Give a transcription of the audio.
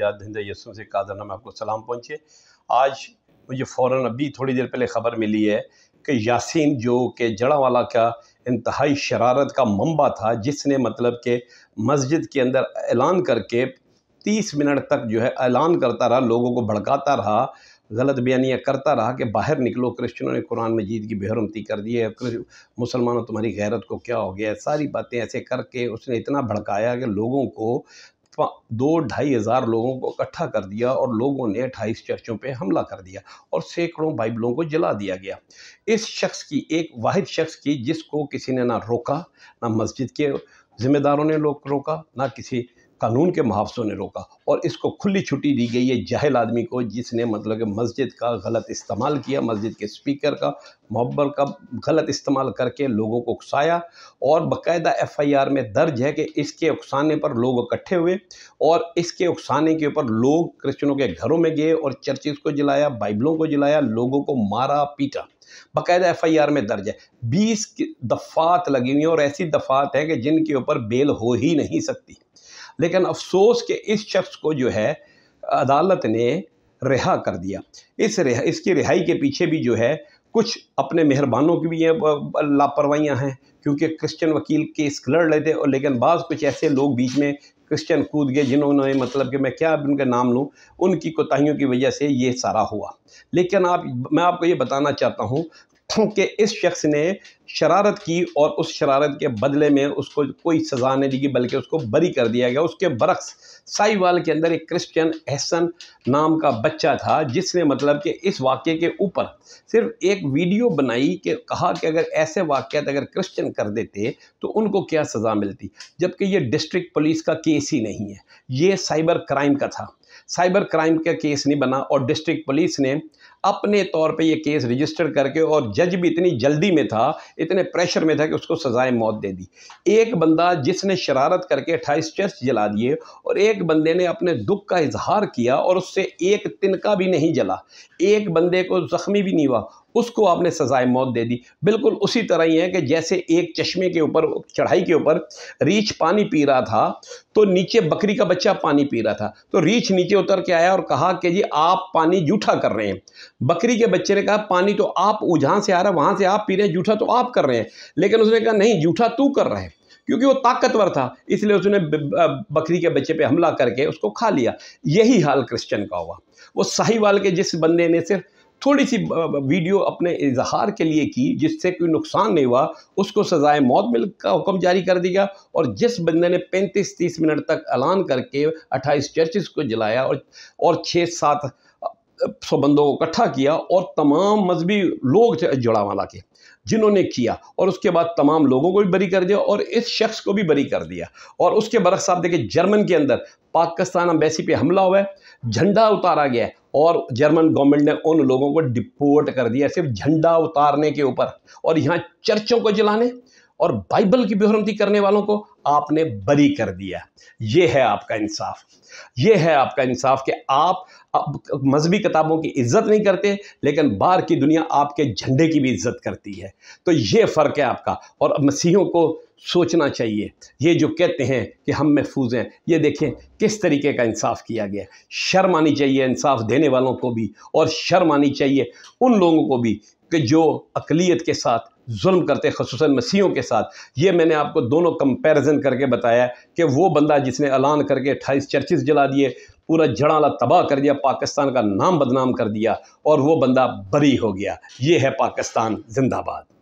دہندہ یسو سے قادر نام آپ کو سلام پہنچے آج مجھے فوراً ابھی تھوڑی دیر پہلے خبر ملی ہے کہ یاسین جو کہ جڑا والا کا انتہائی شرارت کا منبع تھا جس نے مطلب کہ مسجد کے اندر اعلان کر کے تیس منٹ تک جو ہے اعلان کرتا رہا لوگوں کو بھڑکاتا رہا غلط بیانیاں کرتا رہا کہ باہر نکلو کرسچنوں نے قرآن مجید کی بحرمتی کر دی ہے مسلمانوں تمہاری غیرت کو کیا ہو گیا ساری باتیں ایسے کر کے اس نے اتنا بھڑکایا کہ لوگوں کو دو ڈھائی ہزار لوگوں کو اکٹھا کر دیا اور لوگوں نے اٹھائیس چرچوں پہ حملہ کر دیا اور سینکڑوں بائبلوں کو جلا دیا گیا اس شخص کی ایک واحد شخص کی جس کو کسی نے نہ روکا نہ مسجد کے ذمہ داروں نے لوگ روکا نہ کسی قانون کے محافظوں نے روکا اور اس کو کھلی چھٹی دی گئی ہے جاہل آدمی کو جس نے مطلب کہ مسجد کا غلط استعمال کیا مسجد کے سپیکر کا محبر کا غلط استعمال کر کے لوگوں کو اکسایا اور باقاعدہ ایف آئی آر میں درج ہے کہ اس کے اکسانے پر لوگ اکٹھے ہوئے اور اس کے اکسانے کے اوپر لوگ کرسچنوں کے گھروں میں گئے اور چرچز کو جلایا بائبلوں کو جلایا لوگوں کو مارا پیٹا باقاعدہ ایف آئی آر میں درج ہے بیس دفعات لگی ہوئی ہیں اور ایسی دفعات ہیں کہ جن کے اوپر بیل ہو ہی نہیں سکتی لیکن افسوس کہ اس شخص کو جو ہے عدالت نے رہا کر دیا اس رہا اس کی رہائی کے پیچھے بھی جو ہے کچھ اپنے مہربانوں کی بھی لاپرواہیاں ہیں کیونکہ کرسچن وکیل کیس لڑ رہے تھے اور لیکن بعض کچھ ایسے لوگ بیچ میں کرسچن کود گئے جنہوں نے مطلب کہ میں کیا ان کے نام لوں ان کی کوتاہیوں کی وجہ سے یہ سارا ہوا لیکن آپ میں آپ کو یہ بتانا چاہتا ہوں کہ اس شخص نے شرارت کی اور اس شرارت کے بدلے میں اس کو کوئی سزا نہیں دی گئی بلکہ اس کو بری کر دیا گیا اس کے برعکس سائی وال کے اندر ایک کرسچن احسن نام کا بچہ تھا جس نے مطلب کہ اس واقعے کے اوپر صرف ایک ویڈیو بنائی کہ کہا کہ اگر ایسے واقعات اگر کرسچن کر دیتے تو ان کو کیا سزا ملتی جبکہ یہ ڈسٹرک پولیس کا کیس ہی نہیں ہے یہ سائبر کرائم کا تھا سائبر کرائم کا کیس نہیں بنا اور ڈسٹرک پولیس نے اپنے طور پہ یہ کیس رجسٹر کر کے اور جج بھی اتنی جلدی میں تھا اتنے پریشر میں تھا کہ اس کو سزائے موت دے دی ایک بندہ جس نے شرارت کر کے اٹھائیس چیسٹ جلا دیے اور ایک بندے نے اپنے دکھ کا اظہار کیا اور اس سے ایک تنکا بھی نہیں جلا ایک بندے کو زخمی بھی نہیں ہوا اس کو آپ نے سزائے موت دے دی بالکل اسی طرح ہی ہے کہ جیسے ایک چشمے کے اوپر چڑھائی کے اوپر ریچھ پانی پی رہا تھا تو نیچے بکری کا بچہ پانی پی رہا تھا تو ریچھ نیچے اتر کے آیا اور کہا کہ جی آپ پانی جھوٹا کر رہے ہیں بکری کے بچے نے کہا پانی تو آپ جہاں سے آ رہا وہاں سے آپ پی رہے ہیں جھوٹا تو آپ کر رہے ہیں لیکن اس نے کہا نہیں جھوٹا تو کر کیونکہ وہ طاقتور تھا اس لیے بکری کے بچے پہ حملہ کر کے اس کو کھا لیا یہی حال کرسچن کا ہوا وہ وال کے جس بندے نے صرف تھوڑی سی ویڈیو اپنے اظہار کے لیے کی جس سے کوئی نقصان نہیں ہوا اس کو سزائے موت مل کا حکم جاری کر دیا اور جس بندے نے پینتیس تیس منٹ تک اعلان کر کے اٹھائیس چرچز کو جلایا اور چھ سات سو بندوں کو اکٹھا کیا اور تمام مذہبی لوگ تھے جڑا والا کے جنہوں نے کیا اور اس کے بعد تمام لوگوں کو بھی بری کر دیا اور اس شخص کو بھی بری کر دیا اور اس کے برعکس صاحب دیکھیں جرمن کے اندر پاکستان امبیسی پہ حملہ ہوا ہے جھنڈا اتارا گیا ہے اور جرمن گورنمنٹ نے ان لوگوں کو ڈپورٹ کر دیا صرف جھنڈا اتارنے کے اوپر اور یہاں چرچوں کو جلانے اور بائبل کی بحرمتی کرنے والوں کو آپ نے بری کر دیا یہ ہے آپ کا انصاف یہ ہے آپ کا انصاف کہ آپ مذہبی کتابوں کی عزت نہیں کرتے لیکن باہر کی دنیا آپ کے جھنڈے کی بھی عزت کرتی ہے تو یہ فرق ہے آپ کا اور مسیحوں کو سوچنا چاہیے یہ جو کہتے ہیں کہ ہم محفوظ ہیں یہ دیکھیں کس طریقے کا انصاف کیا گیا شرم آنی چاہیے انصاف دینے والوں کو بھی اور شرم آنی چاہیے ان لوگوں کو بھی کہ جو اقلیت کے ساتھ ظلم کرتے خصوصاً مسیحوں کے ساتھ یہ میں نے آپ کو دونوں کمپیریزن کر کے بتایا کہ وہ بندہ جس نے اعلان کر کے اٹھائیس چرچز جلا دیے پورا جڑالا تباہ کر دیا پاکستان کا نام بدنام کر دیا اور وہ بندہ بری ہو گیا یہ ہے پاکستان زندہ باد